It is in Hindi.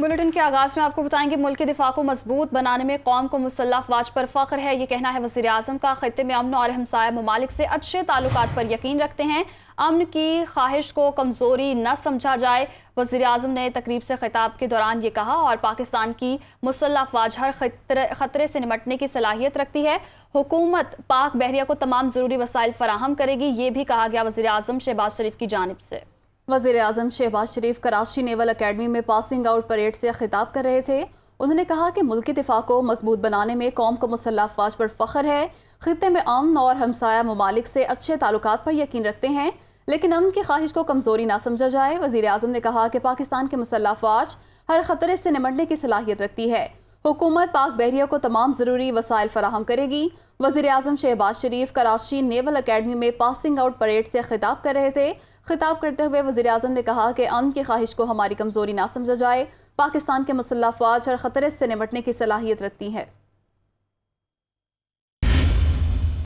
बुलेटिन के आगाज में आपको बताएंगे मुल्क के दिफा को मजबूत बनाने में कौम को मुसल्ह अफवाज पर फख्र है ये कहना है वजी अजम का खत्े में अमन और हमसाय ममालिक से अच्छे ताल्लुक पर यकीन रखते हैं अमन की ख्वाहिश को कमज़ोरी न समझा जाए वजी अजम ने तकरीब से खिताब के दौरान ये कहा और पाकिस्तान की मुसल्ह अफवाज हर खतरे से निमटने की सलाहियत रखती है हुकूमत पाक बहरिया को तमाम ज़रूरी वसाइल फराहम करेगी ये भी कहा गया वजी अजम शहबाज शरीफ की जानब से वजीर अजम शहबाज शरीफ कराची नेवल अकेडमी में पासिंग आउट परेड से खिताब कर रहे थे उन्होंने कहा कि मुल्क दिफा को मजबूत बनाने में कौम को मुसल्ह अफवाज पर फ़ख्र है खत्े में अमन और हमसाया ममालिक से अच्छे ताल्लुक पर यकीन रखते हैं लेकिन अमन की ख्वाहिश को कमज़ोरी ना समझा जाए वज़ी अजम ने कहा कि पाकिस्तान के मुसल्ह अफवाज हर ख़तरे से निमटने की सलाहियत रखती है हुकूमत पाक बहरिया को तमाम ज़रूरी वसाइल फराहम करेगी वजीर अजम शहबाज शरीफ कराची नेवल अकेडमी में पासिंग आउट परेड से खिताब कर रहे थे खिताब करते हुए वजी अजम ने कहा कि अम की ख्वाहिश को हमारी कमज़ोरी ना समझा जाए पाकिस्तान के मसल्ला फौज हर ख़तरे से निमटने की सलाहियत रखती है